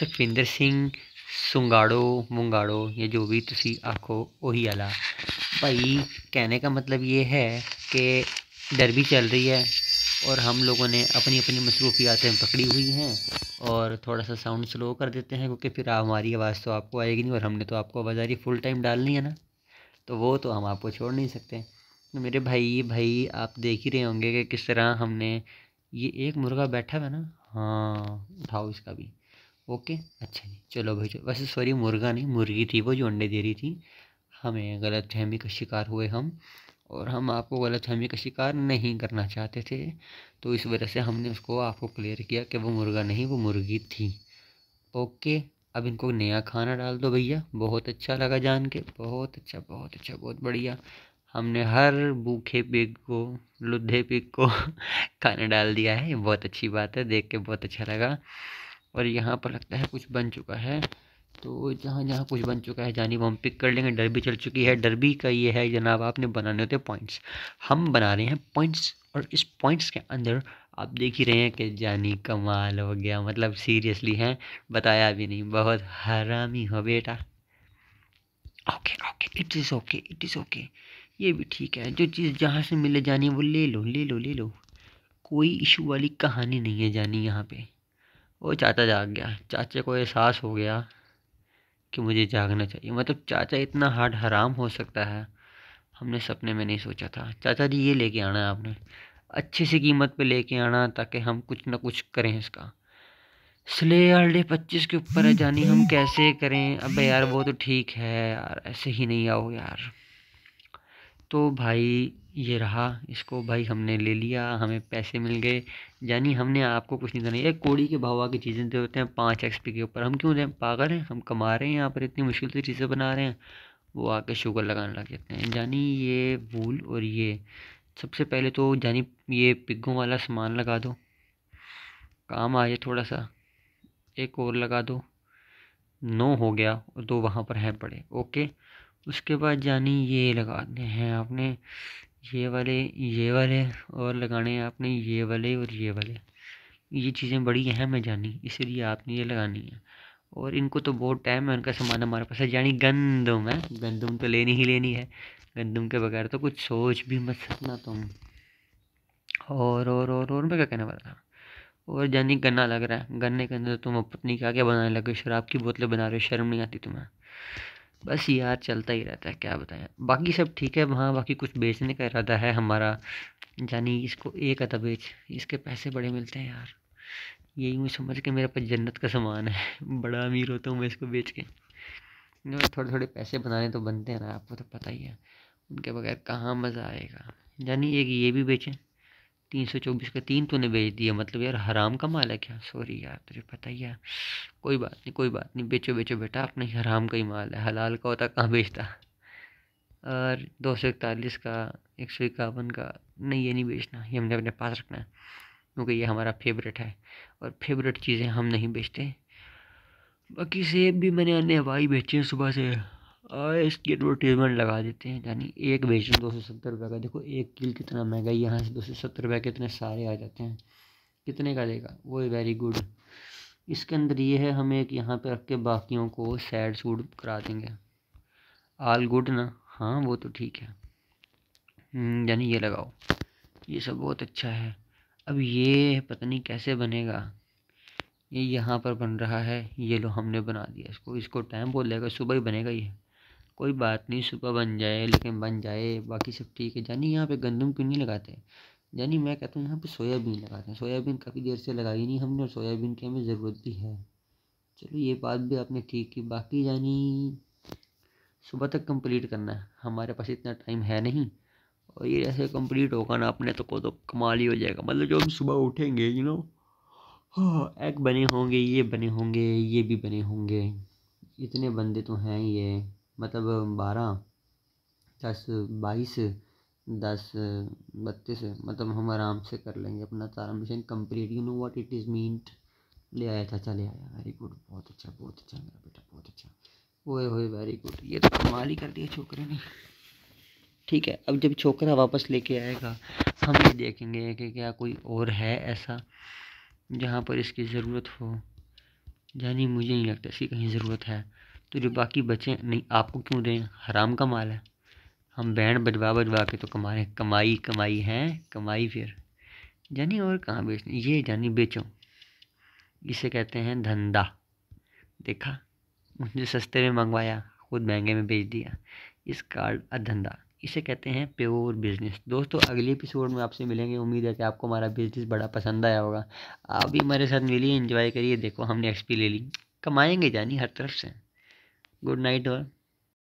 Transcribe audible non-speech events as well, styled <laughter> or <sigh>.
सुखविंदर सिंह सुंगाड़ो मुंगाड़ो या जो भी तुम आखो वही आला भाई कहने का मतलब ये है कि डर भी चल रही है और हम लोगों ने अपनी अपनी मसरूफियातें पकड़ी हुई हैं और थोड़ा सा साउंड स्लो कर देते हैं क्योंकि फिर हमारी आवाज़ तो आपको आएगी नहीं और हमने तो आपको आवाज़ आ रही फुल टाइम डालनी है ना तो वो तो हम आपको छोड़ नहीं सकते तो मेरे भाई भाई आप देख ही रहे होंगे कि किस तरह हमने ये एक मुर्गा बैठा हुआ ना हाँ उठाओ इसका भी ओके अच्छा जी चलो भाई चलो वैसे सॉरी मुर्गा नहीं मुर्गी थी वो जो अंडे दे रही थी हमें गलत फहमी का शिकार हुए हम और हम आपको गलत फहमी का शिकार नहीं करना चाहते थे तो इस वजह से हमने उसको आपको क्लियर किया कि वो मुर्गा नहीं वो मुर्गी थी ओके अब इनको नया खाना डाल दो भैया बहुत अच्छा लगा जान के बहुत अच्छा बहुत अच्छा बहुत बढ़िया हमने हर भूखे पिग को लुद्धे पिग को <laughs> खाना डाल दिया है बहुत अच्छी बात है देख के बहुत अच्छा लगा और यहाँ पर लगता है कुछ बन चुका है तो जहाँ जहाँ कुछ बन चुका है जानी वो हम पिक कर लेंगे डरबी चल चुकी है डरबी का ये है जनाब आपने बनाने होते पॉइंट्स हम बना रहे हैं पॉइंट्स और इस पॉइंट्स के अंदर आप देख ही रहे हैं कि जानी कमाल हो गया मतलब सीरियसली हैं बताया भी नहीं बहुत हरामी हो बेटा okay okay it is okay it is okay ये भी ठीक है जो चीज़ जहाँ से मिले जानी वो ले लो ले लो ले लो कोई इशू वाली कहानी नहीं है जानी यहाँ पर वो चाचा जाग गया चाचे को एहसास हो गया कि मुझे जागना चाहिए मतलब चाचा इतना हार्ड हराम हो सकता है हमने सपने में नहीं सोचा था चाचा जी ये लेके आना है आपने अच्छी सी कीमत पे लेके आना ताकि हम कुछ ना कुछ करें इसका स्ले डे पच्चीस के ऊपर है जानी हम कैसे करें अब यार वो तो ठीक है यार ऐसे ही नहीं आओ यार तो भाई ये रहा इसको भाई हमने ले लिया हमें पैसे मिल गए यानी हमने आपको कुछ नहीं देना ये कोड़ी के भावा की चीज़ें दे होते हैं पाँच एक्स के ऊपर हम क्यों दें पागल हैं हम कमा रहे हैं यहाँ पर इतनी मुश्किल से चीज़ें बना रहे हैं वो आके शुगर लगाने लग जाते हैं यानी ये भूल और ये सबसे पहले तो यानी ये पिग्गों वाला सामान लगा दो काम आ जाए थोड़ा सा एक और लगा दो नौ हो गया और दो वहाँ पर हैं पड़े ओके उसके बाद जानी ये लगाते हैं आपने ये वाले ये वाले और लगाने हैं आपने ये वाले और ये वाले ये चीज़ें बड़ी अहम है जानी इसलिए आपने ये लगानी है और इनको तो बहुत टाइम है उनका सामान हमारे पास है जानी गंदम है गंदम तो लेनी ही लेनी है गंदम के बगैर तो कुछ सोच भी मत सकना तुम और और और और मैं क्या कहने वाला था और जानी गन्ना लग रहा है गन्ने के अंदर तुम अपनी क्या क्या बनाने लगे शराब की बोतलें बना रहे हो शर्म नहीं आती तुम्हें बस यार चलता ही रहता है क्या बताएं बाकी सब ठीक है वहाँ बाकी कुछ बेचने का इरादा है हमारा जानी इसको एक अदा बेच इसके पैसे बड़े मिलते हैं यार यही मैं समझ के मेरे पास जन्नत का सामान है <laughs> बड़ा अमीर होता हूँ मैं इसको बेच के थोड़े थोड़े पैसे बनाने तो बनते हैं ना आपको तो पता ही है उनके बगैर कहाँ मज़ा आएगा यानी एक ये भी बेचें तीन सौ चौबीस का तीन तूने बेच दिया मतलब यार हराम का माल है क्या सॉरी यार तुझे पता ही है कोई बात नहीं कोई बात नहीं बेचो बेचो बेटा ही हराम का ही माल है हलाल का होता कहाँ बेचता और दो सौ इकतालीस का एक सौ इक्यावन का नहीं ये नहीं बेचना ये हमने अपने पास रखना है क्योंकि ये हमारा फेवरेट है और फेवरेट चीज़ें हम नहीं बेचते बाकी सेब भी मैंने अन्य हवाई बेचे हैं सुबह से और इसकी एडवर्टीजमेंट लगा देते हैं यानी एक बेच रहे हैं दो सौ सत्तर रुपये का देखो एक किल कितना महंगा यहाँ से दो सौ सत्तर रुपये कितने सारे आ जाते हैं कितने का देगा वो वेरी गुड इसके अंदर ये है हम एक यहाँ पर रख के बाकियों को सैड सूट करा देंगे आल गुड ना हाँ वो तो ठीक है हम्म, यानी ये लगाओ ये सब बहुत अच्छा है अब ये पता नहीं कैसे बनेगा ये यहाँ पर बन रहा है ये लो हमने बना दिया इसको इसको टाइम बोल लेगा सुबह ही बनेगा ये कोई बात नहीं सुबह बन जाए लेकिन बन जाए बाकी सब ठीक है जानी यहाँ पे गंदम क्यों नहीं लगाते यानी मैं कहता हूँ यहाँ पे सोयाबीन लगाते हैं सोयाबीन काफ़ी देर से लगाई नहीं हमने और सोयाबीन की हमें ज़रूरत भी है चलो ये बात भी आपने ठीक की बाकी यानी सुबह तक कंप्लीट करना है हमारे पास इतना टाइम है नहीं और ये ऐसे कंप्लीट होगा ना अपने तो को तो कमाल ही हो जाएगा मतलब जो हम सुबह उठेंगे यू नो एग बने होंगे ये बने होंगे ये भी बने होंगे इतने बंदे तो हैं ये मतलब बारह दस बाईस दस बत्तीस मतलब हम आराम से कर लेंगे अपना सारा mission complete you know what it is meant ले आया था चले आया वेरी गुड बहुत अच्छा बहुत अच्छा मेरा बेटा बहुत अच्छा ओए होए वेरी गुड ये तो कमाल ही कर दिया छोकरे ने ठीक है अब जब छोकरा वापस लेके आएगा हम ये देखेंगे कि क्या कोई और है ऐसा जहाँ पर इसकी ज़रूरत हो यानी मुझे नहीं लगता इसकी कहीं ज़रूरत है तो जो बाकी बचे नहीं आपको क्यों दें हराम का माल है हम बहन बजवा बजवा के तो कमा रहे कमाई कमाई है कमाई फिर जानी और कहाँ बेचने ये जानी बेचो इसे कहते हैं धंधा देखा मुझे सस्ते में मंगवाया खुद महंगे में बेच दिया इस कार्ड धंधा इसे कहते हैं प्योर बिजनेस दोस्तों अगले एपिसोड में आपसे मिलेंगे उम्मीद है कि आपको हमारा बिजनेस बड़ा पसंद आया होगा आप भी हमारे साथ मिलिए इंजॉय करिए देखो हमने एक्सपी ले ली कमाएंगे जानी हर तरफ से good night all